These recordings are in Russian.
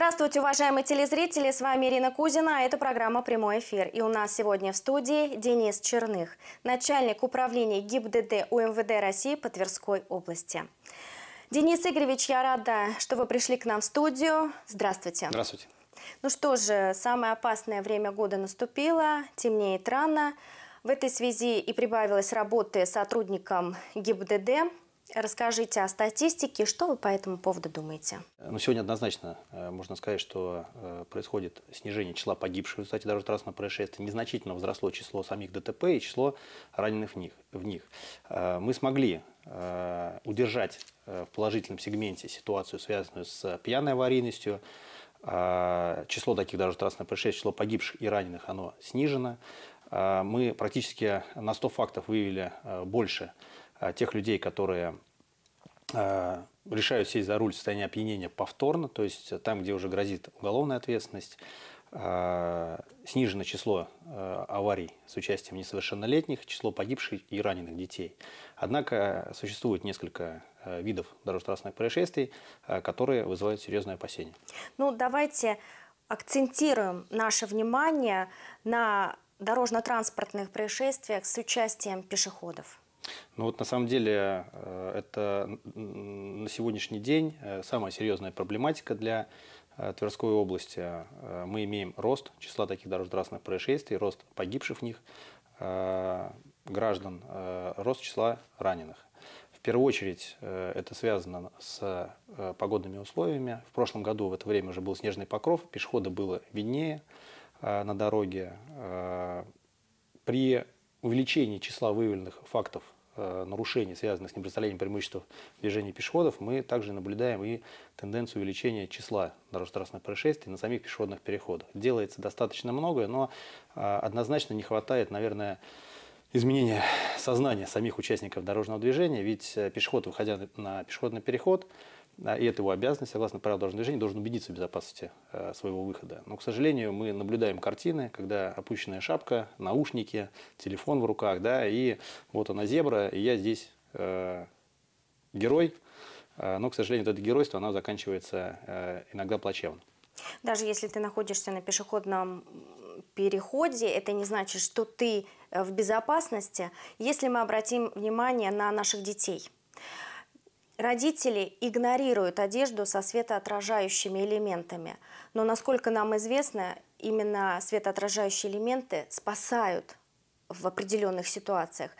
Здравствуйте, уважаемые телезрители, с вами Ирина Кузина, а это программа «Прямой эфир». И у нас сегодня в студии Денис Черных, начальник управления ГИБДД УМВД России по Тверской области. Денис Игоревич, я рада, что вы пришли к нам в студию. Здравствуйте. Здравствуйте. Ну что же, самое опасное время года наступило, темнеет рано. В этой связи и прибавилось работы сотрудникам ГИБДД – Расскажите о статистике, что вы по этому поводу думаете? Ну, сегодня однозначно э, можно сказать, что э, происходит снижение числа погибших Кстати, даже дорожно-транспортного происшествия, незначительно возросло число самих ДТП и число раненых в них. В них. Э, мы смогли удержать в положительном сегменте ситуацию, связанную с пьяной аварийностью, число таких даже трассных происшествий, число погибших и раненых, оно снижено. Мы практически на 100 фактов выявили больше Э, тех людей, которые э, решают сесть за руль в состоянии опьянения повторно, то есть там, где уже грозит уголовная ответственность, э, снижено число аварий с участием несовершеннолетних, число погибших и раненых детей. Однако существует несколько видов дорожно-транспортных происшествий, которые вызывают серьезные опасения. Ну, давайте акцентируем наше внимание на дорожно-транспортных происшествиях с участием пешеходов. Ну вот на самом деле э, это на сегодняшний день э, самая серьезная проблематика для э, Тверской области. Мы имеем рост числа таких дорожно-транспортных происшествий, рост погибших в них граждан, рост числа раненых. В первую очередь это связано с погодными условиями. В прошлом году в это время уже был снежный покров, пешехода было виднее на дороге. При увеличении числа выявленных фактов э, нарушений, связанных с непредставлением преимущества движения пешеходов, мы также наблюдаем и тенденцию увеличения числа дорожно-транспортных происшествий на самих пешеходных переходах. Делается достаточно многое, но э, однозначно не хватает, наверное, изменения сознания самих участников дорожного движения, ведь э, пешеход, выходя на пешеходный переход, и это его обязанность, согласно правилам дорожного движения, должен убедиться в безопасности э, своего выхода. Но, к сожалению, мы наблюдаем картины, когда опущенная шапка, наушники, телефон в руках, да, и вот она зебра, и я здесь э, герой, э, но, к сожалению, это геройство, оно заканчивается э, иногда плачевно. Даже если ты находишься на пешеходном переходе, это не значит, что ты э, в безопасности, если мы обратим внимание на наших детей – Родители игнорируют одежду со светоотражающими элементами, но, насколько нам известно, именно светоотражающие элементы спасают в определенных ситуациях.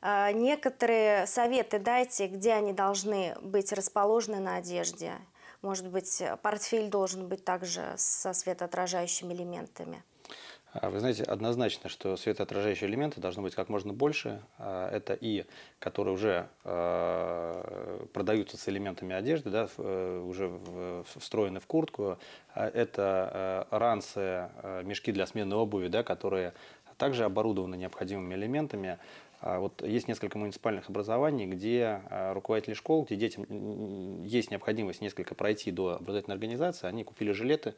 А, некоторые советы дайте, где они должны быть расположены на одежде. Может быть, портфель должен быть также со светоотражающими элементами. А, вы знаете, однозначно, что светоотражающие элементы должно быть как можно больше. А, это и которые уже а, продаются с элементами одежды, да, э, уже встроены в куртку. Это э, ранцы, э, мешки для смены обуви, да, которые также оборудованы необходимыми элементами. А вот есть несколько муниципальных образований, где а, руководители школ, где детям есть необходимость несколько пройти до образовательной организации, они купили жилеты,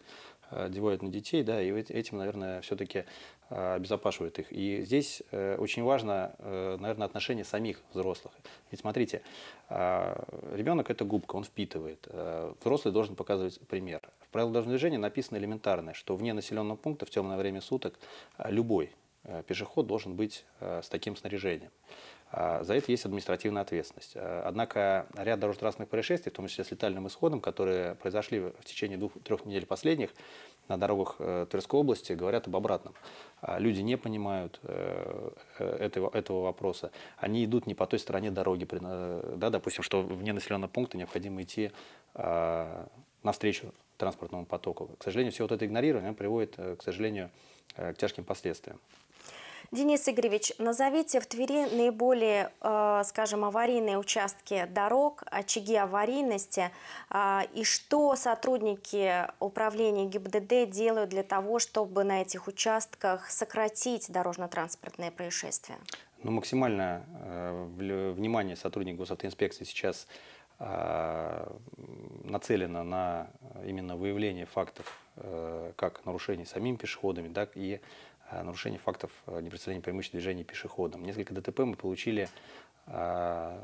а, девают на детей, да, и этим, наверное, все-таки обезопашивают их. И здесь э, очень важно, э, наверное, отношение самих взрослых. Ведь смотрите, ребенок – это губка, он впитывает. Э, взрослый должен показывать пример. В правилах дорожного движения написано элементарное, что вне населенного пункта в темное время суток любой Э, пешеход должен быть э, с таким снаряжением. А, за это есть административная ответственность. Э, однако ряд дорожно-транспортных происшествий, в том числе с летальным исходом, которые произошли в течение двух-трех недель последних на дорогах Тверской области, говорят об обратном. А, люди не понимают этого, этого вопроса. Они идут не по той стороне дороги. Да, допустим, что вне населенного пункта необходимо идти навстречу транспортному потоку. К сожалению, все вот это игнорирование приводит, к сожалению, к тяжким последствиям. Денис Игоревич, назовите в Твери наиболее, э, скажем, аварийные участки дорог, очаги аварийности э, и что сотрудники управления ГИБДД делают для того, чтобы на этих участках сократить дорожно-транспортные происшествия? Ну, максимально э, внимание сотрудников госавтоинспекции сейчас нацелено на именно выявление фактов как нарушений самим пешеходами, так и Э, нарушение фактов э, непредставления преимущества движения пешеходом. Несколько ДТП мы получили, э,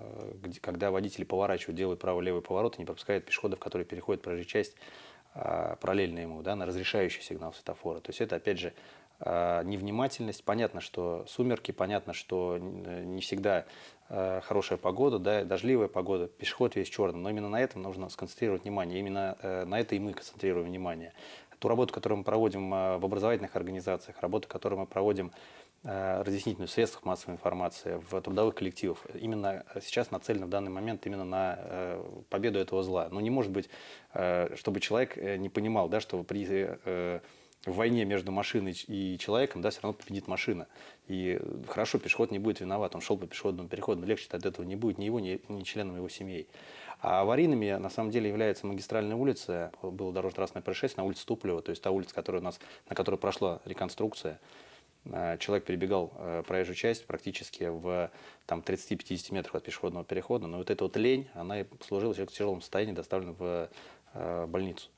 когда водители поворачивают, делают право-левый поворот и не пропускают пешеходов, которые переходят проезжую часть параллельно ему, да, на разрешающий сигнал светофора. То есть это, опять же, невнимательность. Понятно, что сумерки, понятно, что не всегда хорошая погода, да, дождливая погода, пешеход весь черный, но именно на этом нужно сконцентрировать внимание, именно на это и мы концентрируем внимание ту работу, которую мы проводим э, в образовательных организациях, работу, которую мы проводим э, разъяснительную в средствах массовой информации, в трудовых коллективах, именно э, сейчас нацелено в данный момент именно на победу этого зла. Но ну, не может быть, чтобы человек не понимал, да, что при в войне между машиной и человеком, да, все равно победит машина. И э, хорошо, пешеход не будет виноват, он шел по пешеходному переходу, но легче от этого не будет ни его, ни, ни членам его семьи. А аварийными на самом деле является магистральная улица, э, было дорожно-транспортное происшествие на улице Туплева, то есть та улица, которая у нас, на которой прошла реконструкция. Э, человек перебегал проезжую часть практически в там, 30-50 метрах от пешеходного перехода, но вот эта вот лень, она и служила человеку в тяжелом состоянии, доставлен в больницу.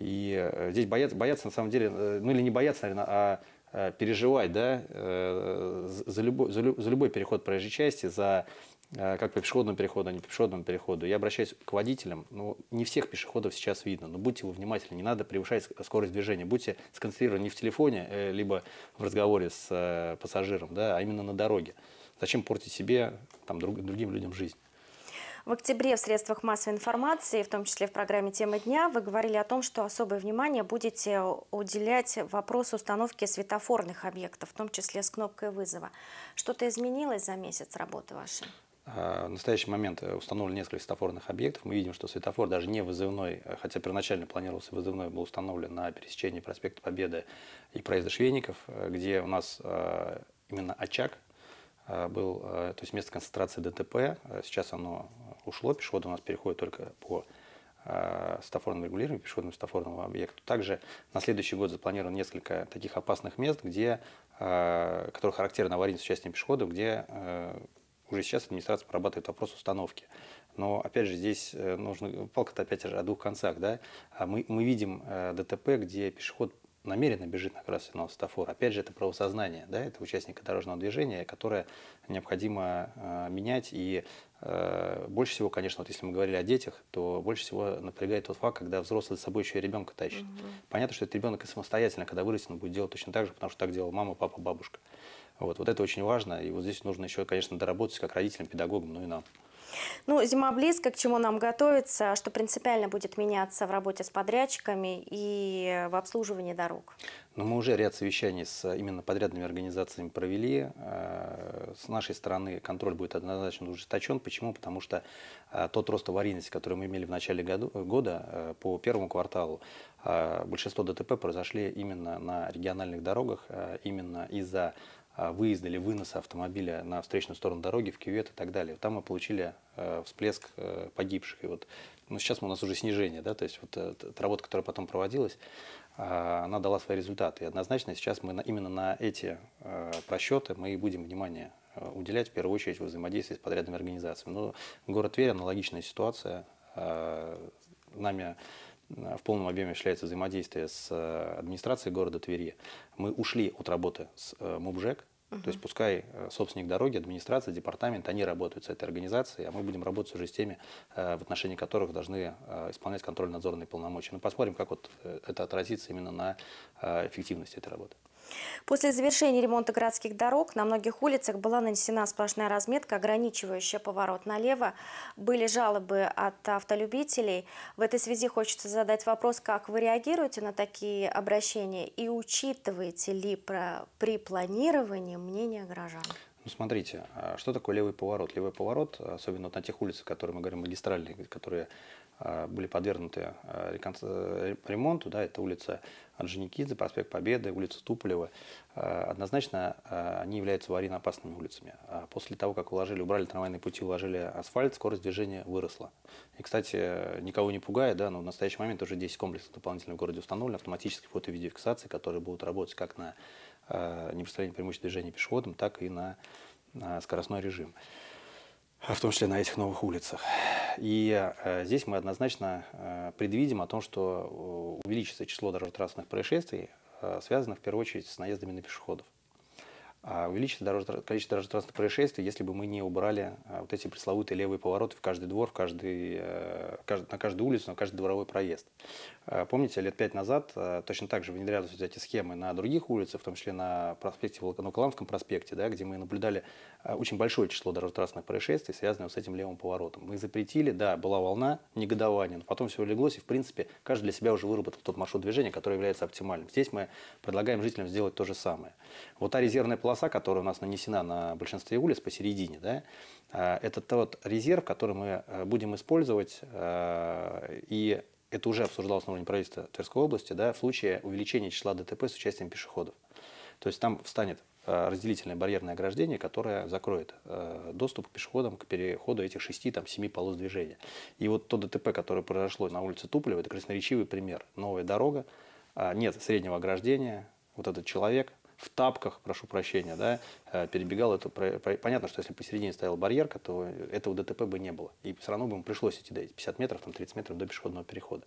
И э, здесь боятся, боятся на самом деле, э, ну или не боятся, наверное, а э, переживать, да, за любой, за, лю, за любой переход проезжей части, за как по пешеходному переходу, а не по пешеходному переходу. Я обращаюсь к водителям, ну, не всех пешеходов сейчас видно, но будьте вы внимательны, не надо превышать скорость движения, будьте сконцентрированы не в телефоне, либо в разговоре с пассажиром, да, а именно на дороге. Зачем портить себе, там, друг, другим людям жизнь? В октябре в средствах массовой информации, в том числе в программе «Тема дня», вы говорили о том, что особое внимание будете уделять вопросу установки светофорных объектов, в том числе с кнопкой вызова. Что-то изменилось за месяц работы вашей? А, в настоящий момент э, установлено несколько светофорных объектов. Мы видим, что светофор даже не вызывной, э, хотя первоначально планировался вызывной, был установлен на пересечении проспекта Победы и проезда Швейников, э, где у нас именно очаг Э, был, э, то есть место концентрации ДТП, э, сейчас оно ушло, пешеходы у нас переходят только по стафорному регулированию, пешеходному стафорному объекту. Также на следующий год запланировано несколько таких опасных мест, где, которые характерны аварийность участием пешеходов, где уже сейчас администрация прорабатывает вопрос установки. Но, опять же, здесь нужно, палка-то опять же о двух концах, да, а мы, мы видим ДТП, где пешеход намеренно бежит на красный светофор. Опять же, это правосознание, да, это участника дорожного движения, которое необходимо э, менять. И э, больше всего, конечно, вот если мы говорили о детях, то больше всего напрягает тот факт, когда взрослый с собой еще и ребенка тащит. Угу. Понятно, что этот ребенок и самостоятельно, когда вырастет, он будет делать точно так же, потому что так делал мама, папа, бабушка. Вот, вот это очень важно, и вот здесь нужно еще, конечно, доработать как родителям, педагогам, ну и нам. Ну, зима близко, к чему нам готовиться, что принципиально будет меняться в работе с подрядчиками и в обслуживании дорог? Ну, мы уже ряд совещаний с э, именно подрядными организациями провели. Э, с нашей стороны контроль будет однозначно ужесточен. Почему? Потому что э, тот рост аварийности, который мы имели в начале года по первому кварталу, большинство ДТП произошли именно на региональных дорогах, именно из-за а, выезда или выноса автомобиля на встречную сторону дороги, в кювет и так далее. Там мы получили э, всплеск э, погибших. И вот, ну, сейчас у нас уже снижение, да, то есть вот эта работа, которая потом проводилась, а, она дала свои результаты. И однозначно сейчас мы именно на эти э, просчеты мы и будем внимание уделять, в первую очередь, во взаимодействии с подрядными организациями. Но город Тверь, аналогичная ситуация, нами в полном объеме осуществляется взаимодействие с э, администрацией города Твери. Мы ушли от работы с э, МУБЖЭК, то есть пускай э, собственник дороги, администрация, департамент, они работают с этой организацией, а мы будем работать уже с теми, в отношении которых должны исполнять контрольно-надзорные полномочия. Мы ну, посмотрим, как вот это отразится именно на эффективности этой работы. После завершения ремонта городских дорог на многих улицах была нанесена сплошная разметка, ограничивающая поворот налево. Были жалобы от автолюбителей. В этой связи хочется задать вопрос, как вы реагируете на такие обращения и учитываете ли при планировании мнение граждан? Ну, смотрите, а что такое левый поворот? Левый поворот, особенно вот на тех улицах, которые мы говорим магистральные, которые а, были подвергнуты а, э, ремонту, да, это улица Орджоникидзе, проспект Победы, улица Туполева, однозначно они являются аварийно опасными улицами. После того, как уложили, убрали трамвайные пути, уложили асфальт, скорость движения выросла. И, кстати, никого не пугая, да, но в настоящий момент уже 10 комплексов дополнительно в городе установлено, автоматических фото- и видеофиксации, которые будут работать как на а, непредоставление преимуществ движения пешеходам, так и на скоростной режим, в том числе на этих новых улицах. И а, здесь мы однозначно а, предвидим о том, что увеличится число дорожно-транспортных происшествий, связанных в первую очередь с наездами на пешеходов. А, увеличится дороже, количество дорожно-транспортных происшествий, если бы мы не убрали а, вот эти пресловутые левые повороты в каждый двор, в каждый, э, на каждую улицу, на каждый дворовой проезд. А, помните, лет пять назад точно так же внедрялись вот эти схемы на других улицах, в том числе на проспекте, на Волоколамском проспекте, да, где мы наблюдали очень большое число дорожно-транспортных происшествий, связанных с этим левым поворотом. Мы запретили, да, была волна негодования, но потом все улеглось, и, в принципе, каждый для себя уже выработал тот маршрут движения, который является оптимальным. Здесь мы предлагаем жителям сделать то же самое. Вот та резервная плата полоса, которая у нас нанесена на большинстве улиц посередине, да, а, это тот резерв, который мы э, будем использовать, э, и это уже обсуждалось на уровне правительства Тверской области, да, в случае увеличения числа ДТП с участием пешеходов. То есть там встанет э, разделительное барьерное ограждение, которое закроет доступ к пешеходам к переходу этих шести, там, семи полос движения. И вот то ДТП, которое произошло на улице Туполева, это красноречивый пример. Новая дорога, а, нет среднего ограждения, вот этот человек в тапках, прошу прощения, да, э, перебегал это. Понятно, что если посередине стояла барьерка, то этого ДТП бы не было. И все равно бы ему пришлось идти до 50 метров, там 30 метров до пешеходного перехода.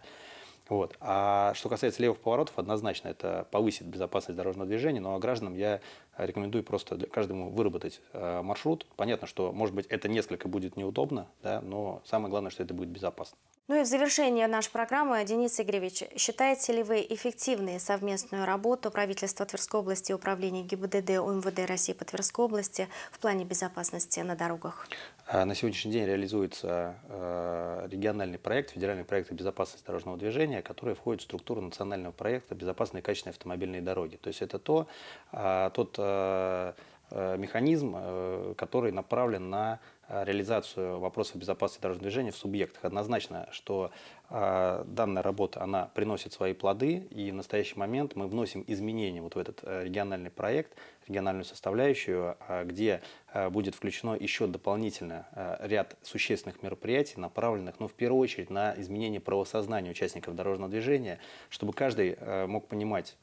Вот. А что касается левых поворотов, однозначно это повысит безопасность дорожного движения, но гражданам я а рекомендую просто каждому выработать э, маршрут. Понятно, что, может быть, это несколько будет неудобно, да, но самое главное, что это будет безопасно. Ну и в завершение нашей программы, Денис Игоревич, считаете ли вы эффективной совместную работу правительства Тверской области и управления ГИБДД УМВД России по Тверской области в плане безопасности на дорогах? Э, на сегодняшний день реализуется э, региональный проект, федеральный проект безопасности дорожного движения, который входит в структуру национального проекта «Безопасные и качественные автомобильные дороги». То есть это то, тот Э, э, механизм, э, который направлен на Э, реализацию вопросов безопасности дорожного движения в субъектах. Однозначно, что э, данная работа, она приносит свои плоды, и в настоящий момент мы вносим изменения вот в этот э, региональный проект, региональную составляющую, где будет включено еще дополнительно ряд существенных мероприятий, направленных, ну, в первую очередь, на изменение правосознания участников дорожного движения, чтобы каждый мог понимать,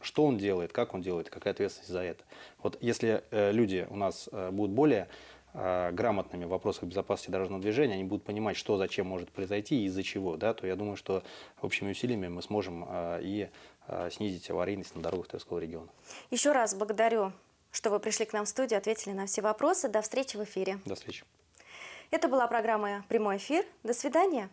что он делает, как он делает, какая ответственность за это. Вот если люди у нас будут более а, грамотными в вопросах безопасности дорожного движения, они будут понимать, что зачем может произойти и из-за чего, да, то я думаю, что общими усилиями мы сможем а, и а, снизить аварийность на дорогах Тверского региона. Еще раз благодарю, что вы пришли к нам в студию, ответили на все вопросы. До встречи в эфире. До встречи. Это была программа «Прямой эфир». До свидания.